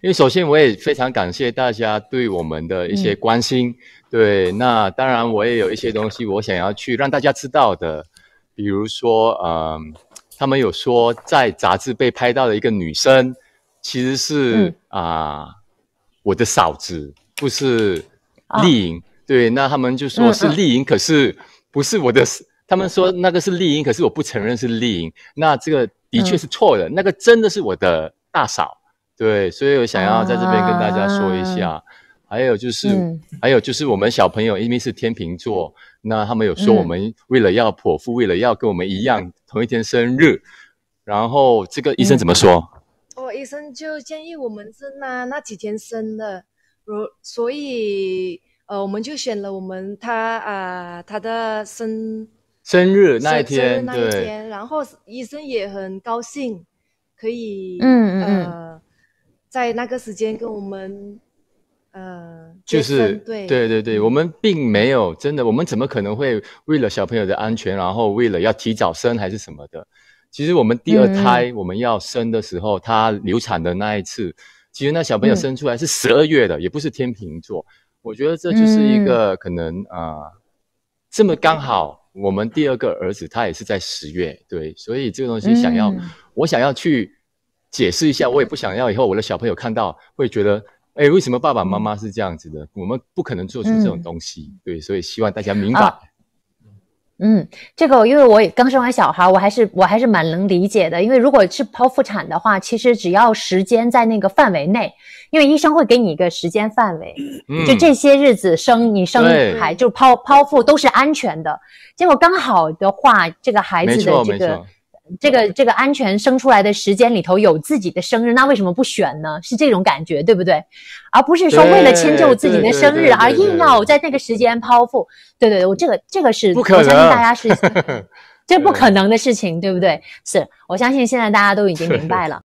因为首先，我也非常感谢大家对我们的一些关心。对，那当然，我也有一些东西我想要去让大家知道的，比如说，嗯，他们有说在杂志被拍到的一个女生，其实是啊，我的嫂子，不是丽颖。对，那他们就说是丽颖，可是不是我的。他们说那个是丽颖，可是我不承认是丽颖。那这个的确是错的，那个真的是我的大嫂。对，所以我想要在这边跟大家说一下，还有就是，还有就是我们小朋友，因为是天秤座，那他们有说我们为了要剖腹，为了要跟我们一样同一天生日，然后这个医生怎么说？哦，医生就建议我们是那那几天生的，所所以呃，我们就选了我们他啊他的生生日那一天，那一天，然后医生也很高兴，可以，嗯嗯嗯。在那个时间跟我们，呃，就是对对对我们并没有真的，我们怎么可能会为了小朋友的安全，然后为了要提早生还是什么的？其实我们第二胎我们要生的时候，他流产的那一次，其实那小朋友生出来是十二月的，也不是天秤座。我觉得这就是一个可能啊，这么刚好，我们第二个儿子他也是在十月，对，所以这个东西想要，我想要去。解释一下，我也不想要以后我的小朋友看到会觉得，哎，为什么爸爸妈妈是这样子的？我们不可能做出这种东西，对，所以希望大家明白。嗯，这个因为我也刚生完小孩，我还是我还是蛮能理解的。因为如果是剖腹产的话，其实只要时间在那个范围内，因为医生会给你一个时间范围，就这些日子生你生孩就剖剖腹都是安全的。结果刚好的话，这个孩子的这个。这个这个安全生出来的时间里头有自己的生日，那为什么不选呢？是这种感觉，对不对？而不是说为了迁就自己的生日而硬要在这个时间剖腹。对对对，我这个这个是，我相信大家是 这不可能的事情，对不对？是我相信现在大家都已经明白了。